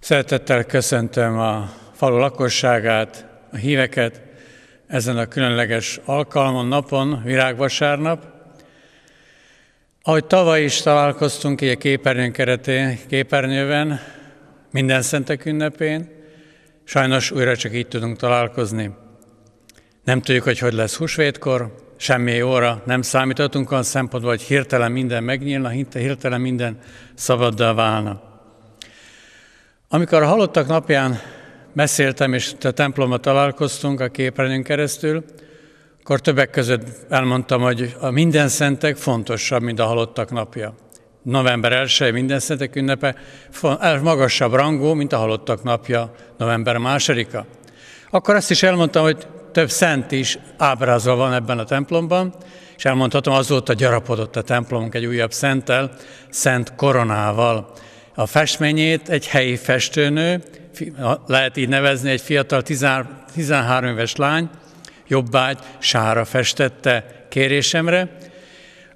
Szeretettel köszöntöm a falu lakosságát, a híveket ezen a különleges alkalmon, napon, virágvasárnap. Ahogy tavaly is találkoztunk egy képernyőn keretén, képernyőben, minden szentek ünnepén, sajnos újra csak így tudunk találkozni. Nem tudjuk, hogy hogy lesz húsvétkor, semmi óra, nem számítottunk olyan szempontból, hogy hirtelen minden megnyílna, hirtelen minden szabaddá válna. Amikor a halottak napján beszéltem, és a templomba találkoztunk a képernyőn keresztül, akkor többek között elmondtam, hogy a minden szentek fontosabb, mint a halottak napja. November 1 minden szentek ünnepe magasabb rangú, mint a halottak napja, november 2-a. Akkor azt is elmondtam, hogy több szent is ábrázva van ebben a templomban, és elmondhatom, azóta gyarapodott a templomunk egy újabb szentel, szent koronával, a festményét egy helyi festőnő, lehet így nevezni, egy fiatal 13 éves lány, jobbágy sára festette kérésemre.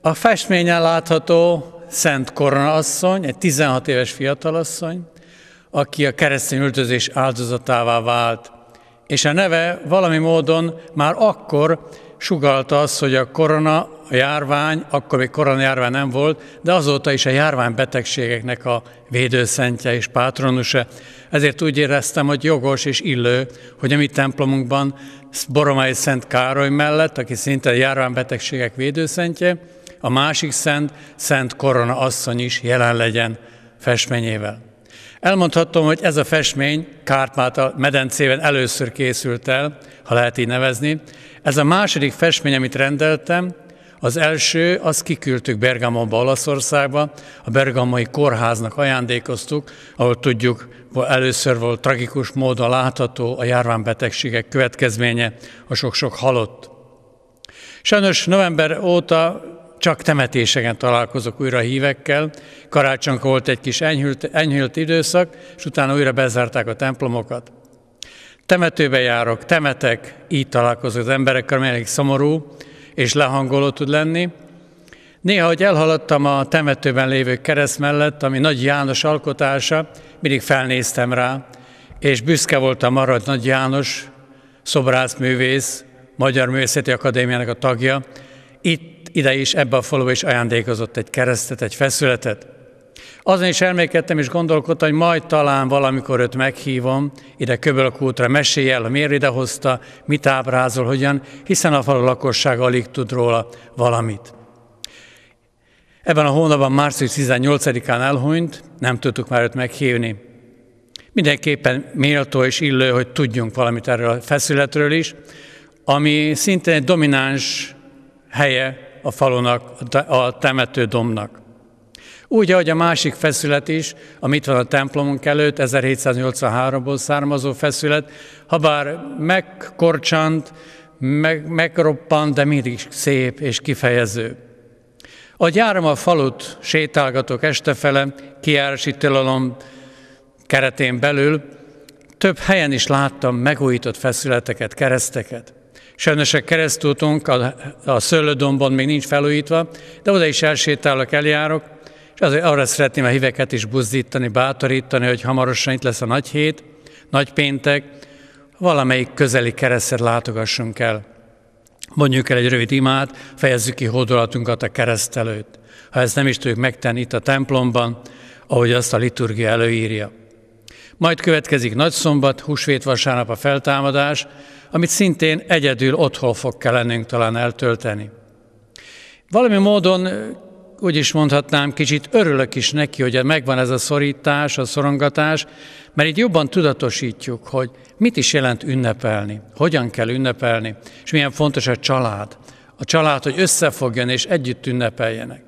A festményen látható Szent Korona asszony, egy 16 éves fiatalasszony, aki a keresztény üldözés áldozatává vált. És a neve valami módon már akkor sugalta azt, hogy a korona a járvány, akkor még koronajárvány nem volt, de azóta is a járványbetegségeknek a védőszentje és pátronusa. Ezért úgy éreztem, hogy jogos és illő, hogy a mi templomunkban Boromai Szent Károly mellett, aki szinte a járványbetegségek védőszentje, a másik szent, Szent Korona asszony is jelen legyen festményével. Elmondhatom, hogy ez a festmény a medencében először készült el, ha lehet így nevezni. Ez a második festmény, amit rendeltem, az első, azt kiküldtük Bergamonba, Olaszországba, a Bergamai Kórháznak ajándékoztuk, ahol tudjuk, először volt tragikus módon látható a járványbetegségek következménye, a sok-sok halott. Sajnos november óta csak temetéseken találkozok újra hívekkel. Karácsonykor volt egy kis enyhült, enyhült időszak, és utána újra bezárták a templomokat. Temetőbe járok, temetek, így találkozok az emberekkel, amelyek szomorú, és lehangoló tud lenni. Néha, hogy elhaladtam a temetőben lévő kereszt mellett, ami Nagy János alkotása, mindig felnéztem rá, és büszke voltam arra, hogy Nagy János, szobrászművész, Magyar Művészeti Akadémiának a tagja, itt, ide is, ebbe a faluba is ajándékozott egy keresztet, egy feszületet. Azon is elmékedtem és gondolkodtam, hogy majd talán valamikor őt meghívom, ide Köbölkútra, mesélj el, miért idehozta, mit ábrázol, hogyan, hiszen a falu lakosság alig tud róla valamit. Ebben a hónapban március 18-án elhunyt, nem tudtuk már őt meghívni. Mindenképpen méltó és illő, hogy tudjunk valamit erről a feszületről is, ami szintén egy domináns helye a falunak, a temetődomnak. Úgy, ahogy a másik feszület is, amit van a templomunk előtt, 1783-ból származó feszület, ha bár megkorcsant, meg, megroppant, de mindig szép és kifejező. A gyárom a falut sétálgatok estefele, kiárási tilalom keretén belül, több helyen is láttam megújított feszületeket, kereszteket. Sajnos a keresztútunk a, a Szőlődombon még nincs felújítva, de oda is elsétálok, eljárok, Azért arra szeretném a híveket is buzdítani, bátorítani, hogy hamarosan itt lesz a nagy hét, nagy péntek, valamelyik közeli keresztet látogassunk el. Mondjuk el egy rövid imát, fejezzük ki hódolatunkat a kereszt előtt. Ha ezt nem is tudjuk megtenni itt a templomban, ahogy azt a liturgia előírja. Majd következik szombat, húsvét vasárnap a feltámadás, amit szintén egyedül otthon fog kell lennünk talán eltölteni. Valami módon úgy is mondhatnám, kicsit örülök is neki, hogy megvan ez a szorítás, a szorongatás, mert így jobban tudatosítjuk, hogy mit is jelent ünnepelni, hogyan kell ünnepelni, és milyen fontos a család. A család, hogy összefogjon és együtt ünnepeljenek.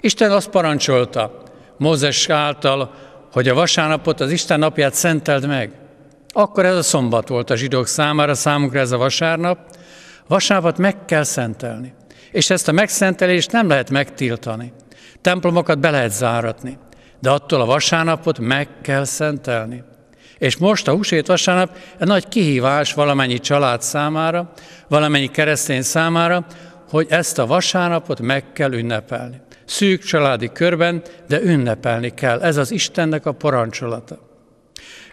Isten azt parancsolta Mózes által, hogy a vasárnapot, az Isten napját szenteld meg. Akkor ez a szombat volt a zsidók számára, számunkra ez a vasárnap. Vasárnapot meg kell szentelni. És ezt a megszentelést nem lehet megtiltani. Templomokat be lehet záratni, de attól a vasárnapot meg kell szentelni. És most a húsét vasárnap egy nagy kihívás valamennyi család számára, valamennyi keresztény számára, hogy ezt a vasárnapot meg kell ünnepelni. Szűk családi körben, de ünnepelni kell. Ez az Istennek a parancsolata.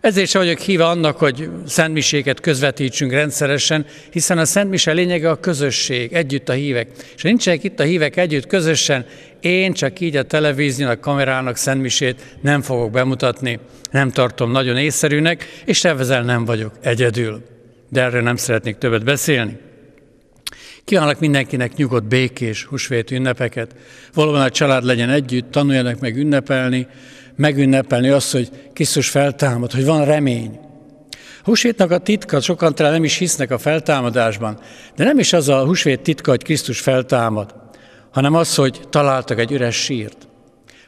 Ezért sem vagyok híve annak, hogy szentmiséket közvetítsünk rendszeresen, hiszen a szentmise lényege a közösség, együtt a hívek. És nincsenek itt a hívek együtt közösen, én csak így a televíziónak, a kamerának szentmisét nem fogok bemutatni, nem tartom nagyon észszerűnek, és ezzel nem vagyok egyedül. De erről nem szeretnék többet beszélni. Kívánok mindenkinek nyugodt, békés, húsvét ünnepeket. Valóban a család legyen együtt, tanuljanak meg ünnepelni, megünnepelni azt, hogy Krisztus feltámad, hogy van remény. Húsvétnak a titka, sokan talán nem is hisznek a feltámadásban, de nem is az a húsvét titka, hogy Krisztus feltámad, hanem az, hogy találtak egy üres sírt.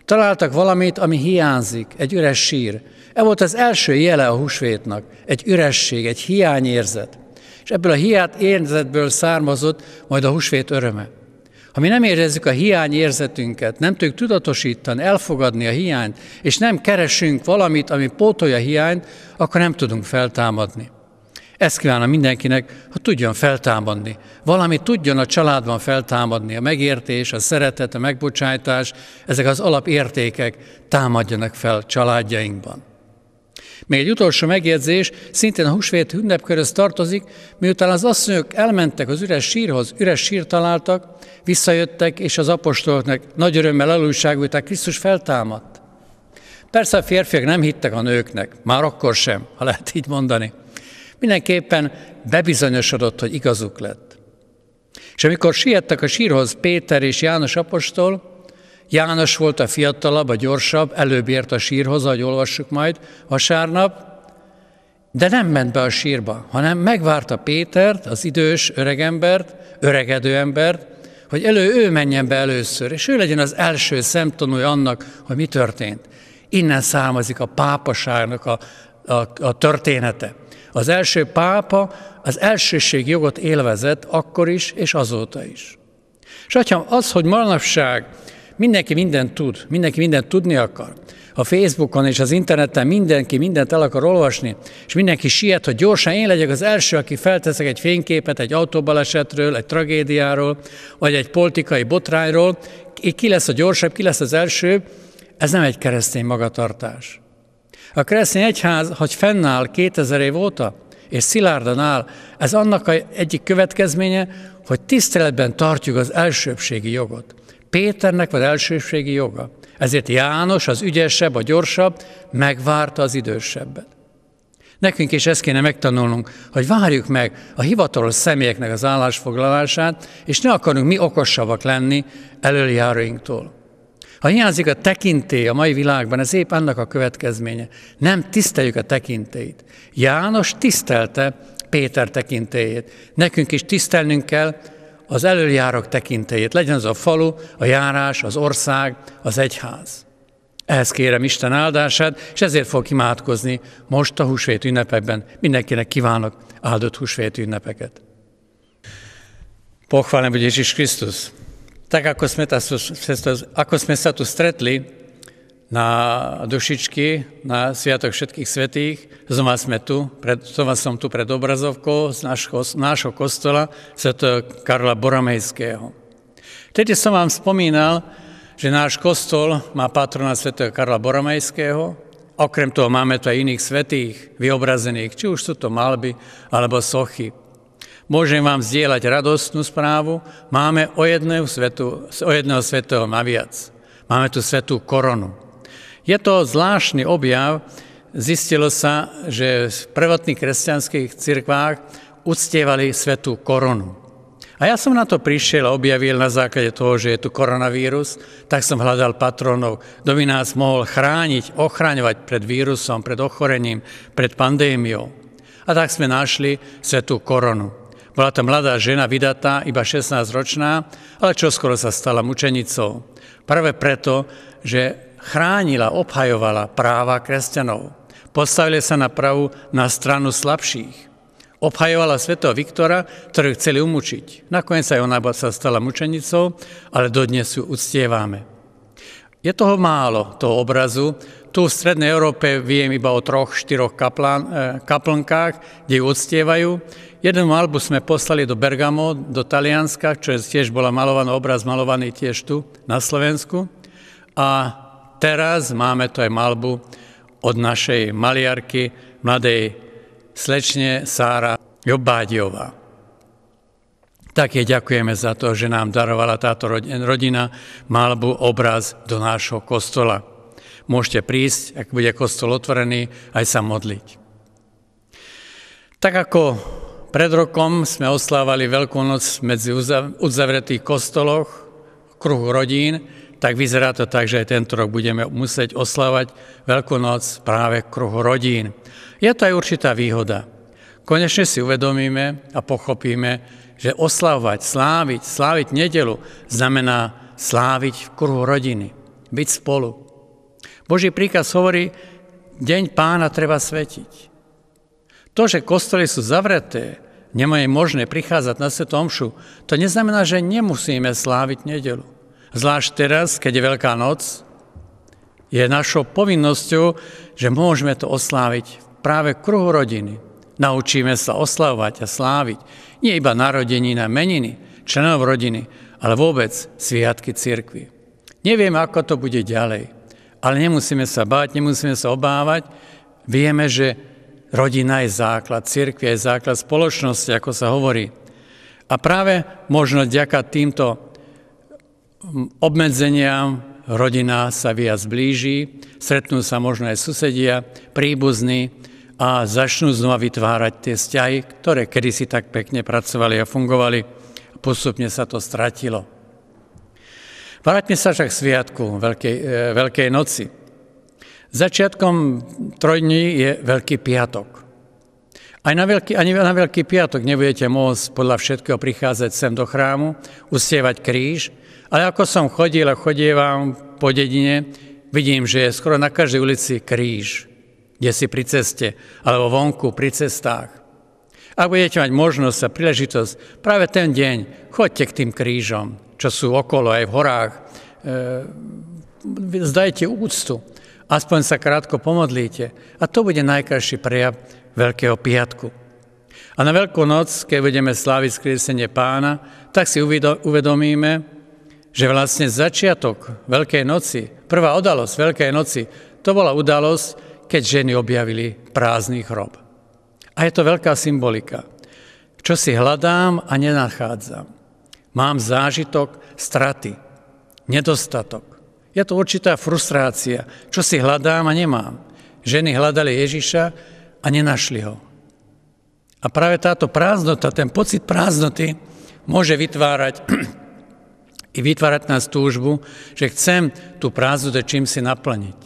Találtak valamit, ami hiányzik, egy üres sír. E volt az első jele a húsvétnak, egy üresség, egy hiányérzet. És ebből a hiát érzetből származott majd a húsvét öröme. Ha mi nem érezzük a hiány érzetünket, nem tudjuk tudatosítani, elfogadni a hiányt, és nem keresünk valamit, ami pótolja a hiányt, akkor nem tudunk feltámadni. Ezt kívánom mindenkinek, ha tudjon feltámadni. Valami tudjon a családban feltámadni. A megértés, a szeretet, a megbocsájtás, ezek az alapértékek támadjanak fel családjainkban. Még egy utolsó megjegyzés, szintén a húsvét ünnepköröz tartozik, miután az asszonyok elmentek az üres sírhoz, üres sírt találtak, visszajöttek, és az apostoloknak nagy örömmel elújságolták, Krisztus feltámadt. Persze a férfiak nem hittek a nőknek, már akkor sem, ha lehet így mondani. Mindenképpen bebizonyosodott, hogy igazuk lett. És amikor siettek a sírhoz Péter és János apostol, János volt a fiatalabb, a gyorsabb, előbb ért a sírhoz, ahogy olvassuk majd vasárnap, de nem ment be a sírba, hanem megvárta Pétert, az idős öregembert, öregedő embert, hogy elő ő menjen be először, és ő legyen az első szemtanúja annak, hogy mi történt. Innen származik a pápaságnak a, a, a története. Az első pápa az elsőség jogot élvezett akkor is, és azóta is. És atyám, az, hogy manapság Mindenki mindent tud, mindenki mindent tudni akar. A Facebookon és az interneten mindenki mindent el akar olvasni, és mindenki siet, hogy gyorsan én legyek az első, aki felteszek egy fényképet egy autóbalesetről, egy tragédiáról, vagy egy politikai botrányról. Ki lesz a gyorsabb, ki lesz az első? Ez nem egy keresztény magatartás. A keresztény egyház, hogy fennáll 2000 év óta, és szilárdan áll, ez annak a egyik következménye, hogy tiszteletben tartjuk az elsőbségi jogot. Péternek van elsőségi joga. Ezért János, az ügyesebb, a gyorsabb, megvárta az idősebbet. Nekünk is ezt kéne megtanulnunk, hogy várjuk meg a hivatalos személyeknek az állásfoglalását, és ne akarunk mi okosabbak lenni elöljáróinktól. Ha hiányzik a tekintély a mai világban, ez épp annak a következménye. Nem tiszteljük a tekintélyt. János tisztelte Péter tekintélyét. Nekünk is tisztelnünk kell az előjárok tekintélyét, legyen az a falu, a járás, az ország, az egyház. Ehhez kérem Isten áldását, és ezért fog imádkozni most a húsvét ünnepekben. Mindenkinek kívánok áldott húsvét ünnepeket. Pohvalni hogy Jézus Krisztus. Tak ako sme, ako sme sa tu stretli, na dušičky, na Sviatok všetkých svetých. Znova, sme tu, pred, znova som tu pred obrazovkou z nášho, nášho kostola Sv. Karla Boramejského. Vtedy som vám spomínal, že náš kostol má patrona Sv. Karla Boramejského, okrem toho máme tu aj iných svetých vyobrazených, či už sú to malby alebo sochy. Môžem vám zdieľať radostnú správu, máme o jedného, svetu, o jedného svetého naviac. Máme tu svetú koronu, je to zvláštny objav, zistilo sa, že v prvotných kresťanských cirkvách uctievali svetú koronu. A ja som na to prišiel a objavil na základe toho, že je tu koronavírus, tak som hľadal patronov, kto by nás mohol chrániť, ochraňovať pred vírusom, pred ochorením, pred pandémiou. A tak sme našli svetú koronu. Bola to mladá žena, vydatá, iba 16-ročná, ale čoskoro sa stala mučenicou. Práve preto, že chránila, obhajovala práva kresťanov. Postavili sa na pravu na stranu slabších. Obhajovala svetého Viktora, ktorý chceli umúčiť. Nakoniec aj ona sa stala mučenicou, ale dodnes ju uctievame. Je toho málo, toho obrazu. Tu v Strednej Európe viem iba o troch, štyroch kaplán, e, kaplnkách, kde ju uctievajú. Jeden malbu sme poslali do Bergamo, do Talianska, čo je tiež bola malovaný obraz, malovaný tiež tu na Slovensku. A teraz máme tu aj malbu od našej maliarky, mladej slečne Sára Jobádiová. Tak jej ďakujeme za to, že nám darovala táto rodina malbu obraz do nášho kostola. Môžete prísť, ak bude kostol otvorený, aj sa modliť. Tak ako pred rokom sme oslávali Veľkú noc medzi uzavretých kostoloch, kruhu rodín, tak vyzerá to tak, že aj tento rok budeme musieť oslavať Veľkú noc práve v kruhu rodín. Je to aj určitá výhoda. Konečne si uvedomíme a pochopíme, že oslavovať, sláviť, sláviť nedelu znamená sláviť v kruhu rodiny, byť spolu. Boží príkaz hovorí, deň pána treba svetiť. To, že kostoly sú zavreté, nemajú možné prichádzať na svetomšu, to neznamená, že nemusíme sláviť nedelu. Zvlášť teraz, keď je Veľká noc, je našou povinnosťou, že môžeme to osláviť práve v kruhu rodiny. Naučíme sa oslavovať a sláviť nie iba narodení na meniny, členov rodiny, ale vôbec sviatky cirkvi. Nevieme, ako to bude ďalej, ale nemusíme sa báť, nemusíme sa obávať. Vieme, že rodina je základ, cirkvi je základ spoločnosti, ako sa hovorí. A práve možno ďaká týmto obmedzenia rodina sa viac blíži, stretnú sa možno aj susedia, príbuzní a začnú znova vytvárať tie vzťahy, ktoré kedysi tak pekne pracovali a fungovali. Postupne sa to stratilo. Vráťme sa však k sviatku Veľkej, e, Veľkej noci. Začiatkom trojdní je Veľký piatok. Aj na veľký, ani na Veľký piatok nebudete môcť podľa všetkého prichádzať sem do chrámu, usievať kríž, ale ako som chodil a chodievam po dedine, vidím, že je skoro na každej ulici kríž, kde si pri ceste, alebo vonku pri cestách. Ak budete mať možnosť a príležitosť, práve ten deň chodte k tým krížom, čo sú okolo aj v horách. E, zdajte úctu, aspoň sa krátko pomodlíte a to bude najkrajší prejav Veľkého piatku. A na Veľkú noc, keď budeme sláviť skriesenie pána, tak si uvedomíme, že vlastne začiatok Veľkej noci, prvá udalosť Veľkej noci, to bola udalosť, keď ženy objavili prázdny hrob. A je to veľká symbolika. Čo si hľadám a nenachádzam. Mám zážitok straty, nedostatok. Je to určitá frustrácia. Čo si hľadám a nemám. Ženy hľadali Ježiša a nenašli ho. A práve táto prázdnota, ten pocit prázdnoty môže vytvárať i vytvárať nás túžbu, že chcem tú prázdnotu čím si naplniť.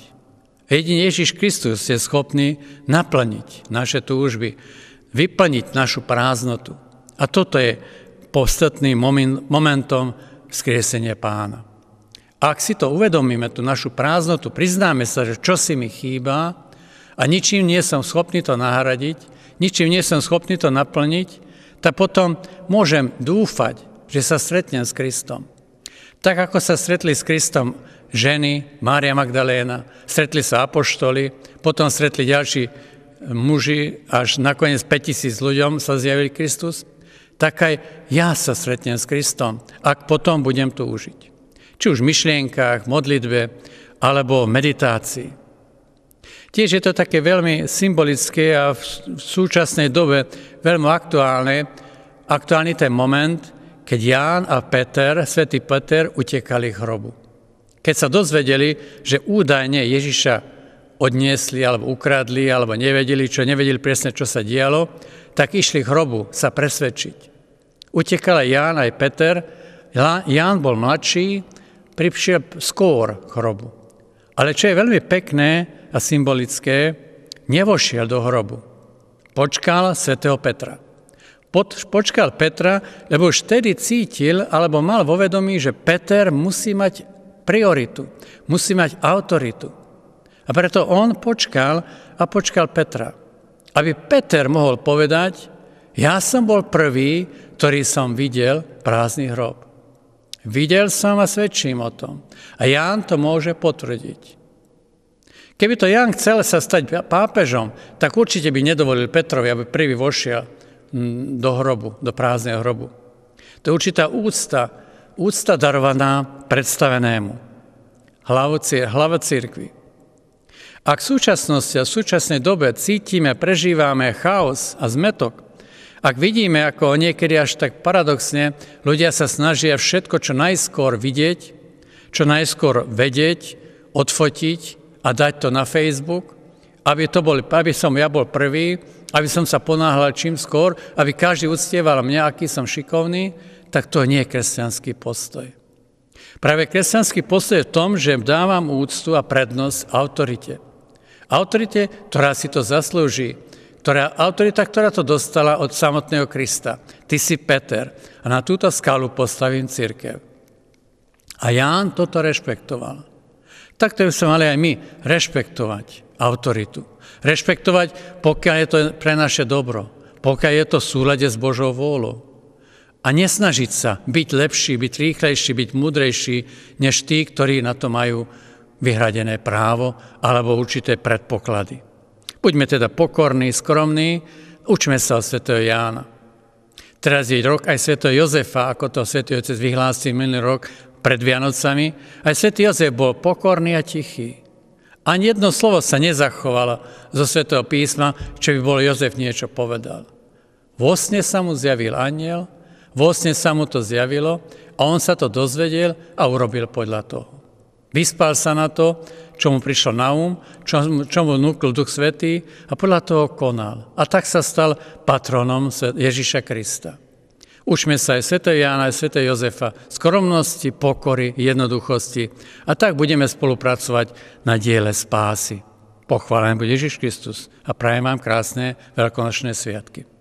Jedine Ježiš Kristus je schopný naplniť naše túžby, vyplniť našu prázdnotu. A toto je podstatným momentom vzkriesenia pána. Ak si to uvedomíme, tú našu prázdnotu, priznáme sa, že čo si mi chýba a ničím nie som schopný to nahradiť, ničím nie som schopný to naplniť, tak potom môžem dúfať, že sa stretnem s Kristom. Tak ako sa stretli s Kristom ženy, Mária Magdaléna, stretli sa apoštoli, potom stretli ďalší muži, až nakoniec 5000 ľuďom sa zjavil Kristus, tak aj ja sa stretnem s Kristom, ak potom budem tu užiť. Či už v myšlienkách, modlitbe, alebo v meditácii. Tiež je to také veľmi symbolické a v súčasnej dobe veľmi aktuálne, aktuálny ten moment, keď Ján a Peter, svätý Peter, utekali k hrobu. Keď sa dozvedeli, že údajne Ježiša odniesli alebo ukradli alebo nevedeli, čo nevedeli presne, čo sa dialo, tak išli k hrobu sa presvedčiť. Utekala Ján aj Peter, Ján bol mladší, pripšiel skôr k hrobu. Ale čo je veľmi pekné a symbolické, nevošiel do hrobu. Počkal svätého Petra pod, počkal Petra, lebo už vtedy cítil alebo mal vo vedomí, že Peter musí mať prioritu, musí mať autoritu. A preto on počkal a počkal Petra, aby Peter mohol povedať, ja som bol prvý, ktorý som videl prázdny hrob. Videl som a svedčím o tom. A Ján to môže potvrdiť. Keby to Ján chcel sa stať pápežom, tak určite by nedovolil Petrovi, aby prvý vošiel do hrobu, do prázdneho hrobu. To je určitá úcta, úcta darovaná predstavenému, hlava církvy. Ak v súčasnosti a v súčasnej dobe cítime, prežívame chaos a zmetok, ak vidíme, ako niekedy až tak paradoxne ľudia sa snažia všetko čo najskôr vidieť, čo najskôr vedieť, odfotiť a dať to na Facebook, aby, to bol, aby som ja bol prvý, aby som sa ponáhľal čím skôr, aby každý uctieval mňa, aký som šikovný, tak to nie je kresťanský postoj. Práve kresťanský postoj je v tom, že dávam úctu a prednosť autorite. Autorite, ktorá si to zaslúži, ktorá, autorita, ktorá to dostala od samotného Krista. Ty si Peter a na túto skalu postavím církev. A Ján toto rešpektoval. Takto by sme mali aj my rešpektovať autoritu. Rešpektovať, pokiaľ je to pre naše dobro, pokiaľ je to v súlade s Božou vôľou. A nesnažiť sa byť lepší, byť rýchlejší, byť múdrejší, než tí, ktorí na to majú vyhradené právo alebo určité predpoklady. Buďme teda pokorní, skromní, učme sa od Sv. Jána. Teraz je rok aj Sv. Jozefa, ako to svätý Otec vyhlásil minulý rok pred Vianocami. Aj svätý Jozef bol pokorný a tichý. Ani jedno slovo sa nezachovalo zo Svetého písma, čo by bol Jozef niečo povedal. Vo sne sa mu zjavil aniel, vo sne sa mu to zjavilo a on sa to dozvedel a urobil podľa toho. Vyspal sa na to, čo mu prišlo na um, čo, čo mu núkl Duch Svetý a podľa toho konal. A tak sa stal patronom Ježíša Krista. Učme sa aj sv. Jána, aj sv. Jozefa, skromnosti, pokory, jednoduchosti a tak budeme spolupracovať na diele spásy. Pochválen bude Ježiš Kristus a prajem vám krásne veľkonočné sviatky.